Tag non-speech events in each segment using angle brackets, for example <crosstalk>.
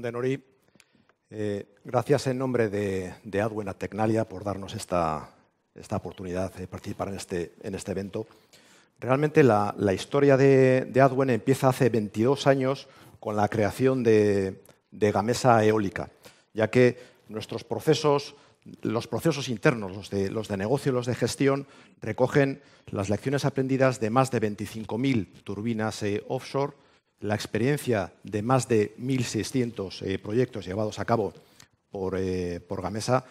de eh, gracias en nombre de, de a Tecnalia por darnos esta, esta, oportunidad de participar en este, en este evento. Realmente la, historia de, Adwen empieza hace 22 años con la creación de, de Gamesa Eólica, ya que nuestros procesos los procesos internos, los de, los de, negocio y los de gestión, recogen las lecciones aprendidas de más de 25.000 turbinas eh, offshore la experiencia de más de 1.600 eh, proyectos llevados a cabo eh, por, Gamesa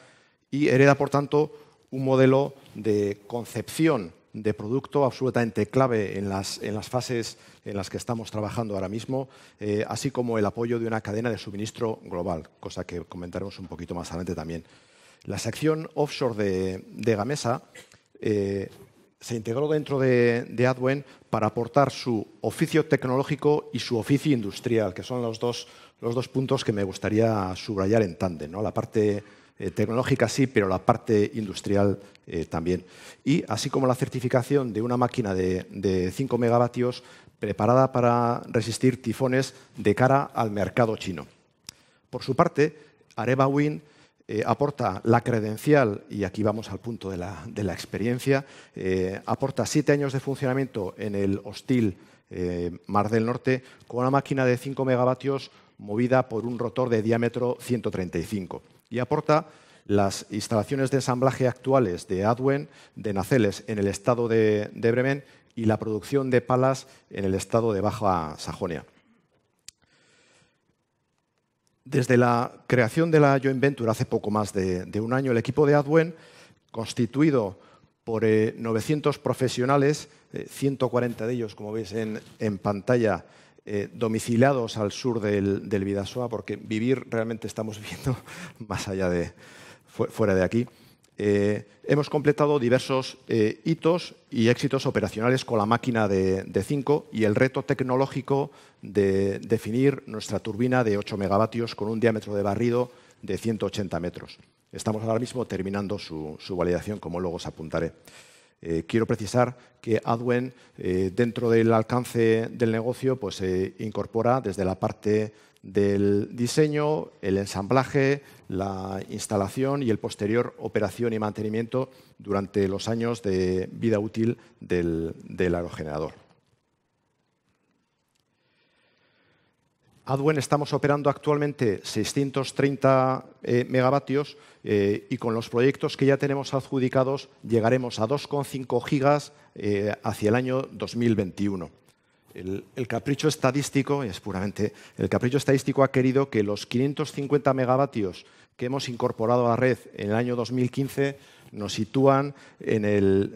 y hereda, por tanto, un modelo de concepción de producto absolutamente clave en las, en las fases en las que estamos trabajando ahora mismo, eh, así como el apoyo de una cadena de suministro global, cosa que comentaremos un poquito más adelante también. La sección offshore de Gamesa se integró dentro de, Adwen para aportar su oficio tecnológico y su oficio industrial, que son los dos, los dos puntos que me gustaría subrayar en tándem. ¿no? La parte eh, tecnológica sí, pero la parte industrial eh, también. Y así como la certificación de una máquina de, de 5 megavatios preparada para resistir tifones de cara al mercado chino. Por su parte, Areva Wind, eh, aporta la credencial, y aquí vamos al punto de la, experiencia, eh, aporta siete años de funcionamiento en el hostil eh, Mar del Norte con una máquina de 5 megavatios movida por un rotor de diámetro 135. Y aporta las instalaciones de ensamblaje actuales de Adwen, de Naceles en el estado de Bremen y la producción de palas en el estado de Baja Sajonia. Desde la creación de la Joint Venture hace poco más de, un año, el equipo de Adwen, constituido por 900 eh, profesionales, 140 eh, de ellos, como veis en, pantalla, eh, domiciliados al sur del, del Vidasoa, porque vivir realmente estamos viviendo <laughs> más allá de, fuera de aquí. Eh, hemos completado diversos eh, hitos y éxitos operacionales con la máquina de, 5 y el reto tecnológico de definir nuestra turbina de 8 megavatios con un diámetro de barrido de 180 metros. Estamos ahora mismo terminando su, su validación, como luego os apuntaré. Eh, quiero precisar que Adwen, eh, dentro del alcance del negocio, pues, se incorpora desde la parte del diseño, el ensamblaje, la instalación y el posterior operación y mantenimiento durante los años de vida útil del, del aerogenerador. Adwen estamos operando actualmente 630 eh, megavatios eh, y con los proyectos que ya tenemos adjudicados llegaremos a 2,5 gigas eh, hacia el año 2021. El, capricho estadístico, es puramente, el capricho estadístico ha querido que los 550 megavatios que hemos incorporado a la red en el año 2015 nos sitúan en el,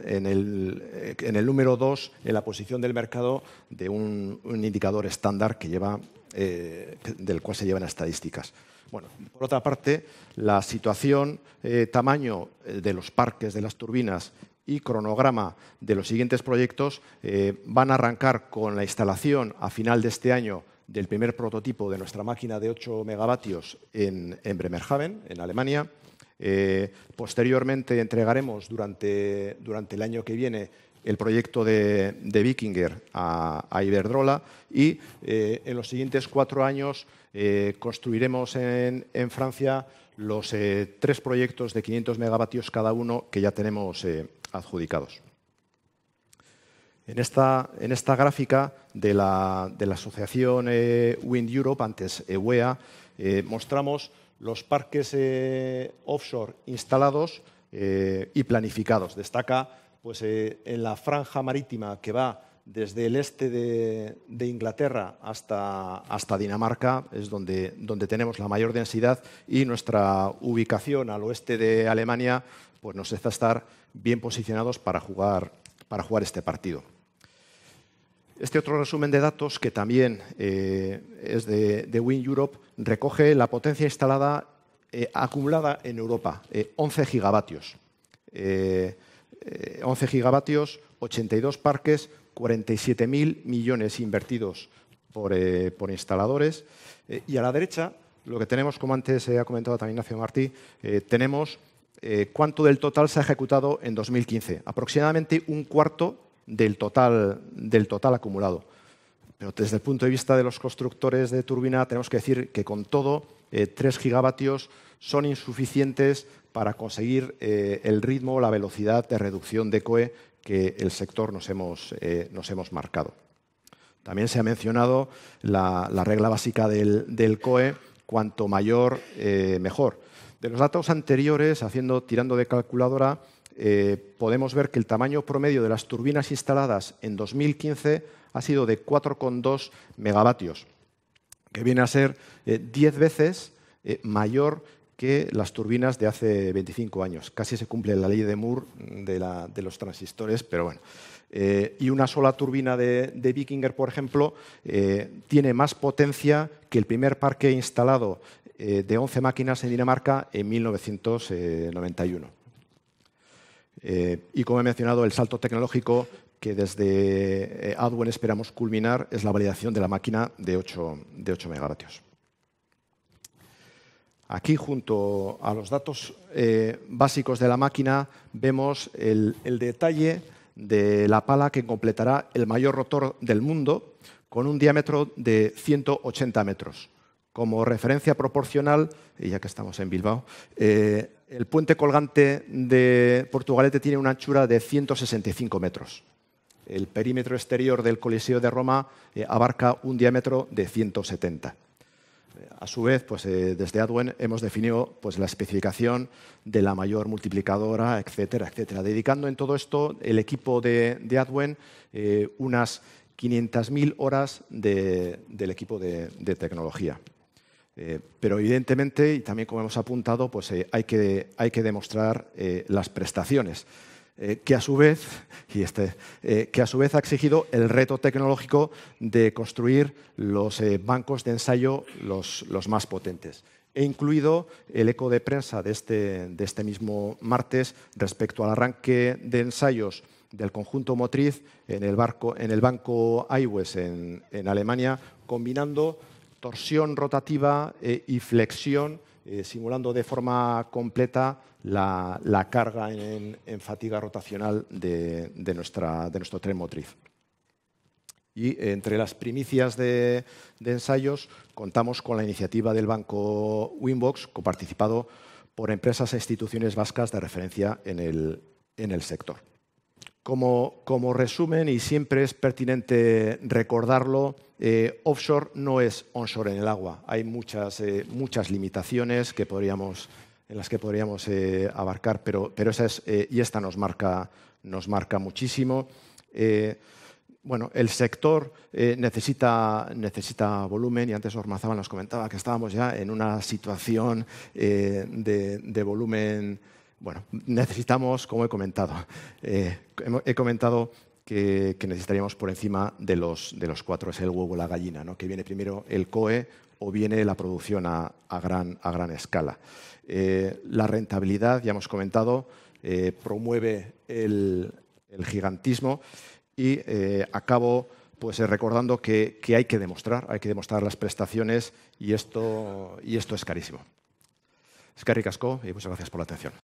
número 2, en la posición del mercado de un indicador estándar que lleva eh, del cual se llevan estadísticas. por otra parte, la situación, eh, tamaño eh, de los parques de las turbinas y cronograma de los siguientes proyectos van a arrancar con la instalación a final de este año del primer prototipo de nuestra máquina de 8 megavatios en, Bremerhaven, en Alemania. posteriormente entregaremos durante, durante el año que viene el proyecto de, de a, Iberdrola y eh, en los siguientes cuatro años eh, construiremos en, Francia los eh, tres proyectos de 500 megavatios cada uno que ya tenemos adjudicados. En esta, en esta, gráfica de la, de la asociación Wind Europe, antes EWEA, mostramos los parques offshore instalados y planificados. Destaca pues, eh, en la franja marítima que va desde el este de, Inglaterra hasta, Dinamarca, es donde, tenemos la mayor densidad y nuestra ubicación al oeste de Alemania pues, nos hace estar bien posicionados para jugar, este partido. Este otro resumen de datos, que también eh, es de, de, Europe, recoge la potencia instalada eh, acumulada en Europa, 11 gigavatios. 11 eh, gigavatios, 82 parques, 47.000 millones invertidos por, eh, instaladores. Eh, y a la derecha, lo que tenemos, como antes se ha comentado también Ignacio Martí, tenemos cuánto del total se ha ejecutado en 2015. Aproximadamente un cuarto del del total acumulado. Pero desde el punto de vista de los constructores de turbina, tenemos que decir que con todo, 3 eh, gigavatios son insuficientes para conseguir eh, el ritmo o la velocidad de reducción de COE que el sector eh, nos hemos, marcado. También se ha mencionado la, regla básica del, del, COE, cuanto mayor, mejor. De los datos anteriores, haciendo, tirando de calculadora, eh, podemos ver que el tamaño promedio de las turbinas instaladas en 2015 ha sido de 4,2 megavatios, que viene a ser 10 eh, veces eh, mayor que las turbinas de hace 25 años. Casi se cumple la ley de Moore mm, de, los transistores, pero bueno. y una sola turbina de, Vikinger, por ejemplo, tiene más potencia que el primer parque instalado de 11 máquinas en Dinamarca en 1991. Eh, y como he mencionado, el salto tecnológico que desde eh, Adwen esperamos culminar es la validación de la máquina de 8, megavatios. Aquí, junto a los datos eh, básicos de la máquina, vemos el, el, detalle de la pala que completará el mayor rotor del mundo con un diámetro de 180 metros. Como referencia proporcional, y ya que estamos en Bilbao, eh, el puente colgante de Portugalete tiene una anchura de 165 metros. El perímetro exterior del Coliseo de Roma eh, abarca un diámetro de 170. Eh, a su vez, pues, desde Adwen hemos definido pues, la especificación de la mayor multiplicadora, etcétera, etcétera. Dedicando en todo esto el equipo de, Adwen eh, unas 500.000 horas del equipo de tecnología. Eh, pero evidentemente, y también como hemos apuntado, pues, eh, hay, que, demostrar eh, las prestaciones, que a su vez, <laughs> este, que a su vez ha exigido el reto tecnológico de construir los bancos de ensayo los, más potentes. He incluido el eco de prensa este, de este, mismo martes respecto al arranque de ensayos del conjunto motriz en el, barco, en el banco iWes en, en Alemania, combinando torsión rotativa eh, y flexión, eh, simulando de forma completa la, carga en, fatiga rotacional de, nuestro tren motriz. Y entre las primicias de, ensayos contamos con la iniciativa del Banco Winbox, coparticipado por empresas e instituciones vascas de referencia en el sector. Como, resumen, y siempre es pertinente recordarlo, eh, offshore no es onshore en el agua. Hay muchas, eh, limitaciones que en las que podríamos eh, abarcar, pero, y esta nos marca, muchísimo. bueno, el sector necesita, volumen y antes Ormazábal nos comentaba que estábamos ya en una situación de volumen bueno, necesitamos, como he comentado, eh, he comentado que, necesitaríamos por encima de los, de los cuatro, es el huevo o la gallina, ¿no? que viene primero el COE o viene la producción a, gran, a gran, escala. Eh, la rentabilidad, ya hemos comentado, eh, promueve el, gigantismo y acabo pues recordando que, hay que demostrar, hay que demostrar las prestaciones y esto, y esto es carísimo. Es Casco, y muchas gracias por la atención.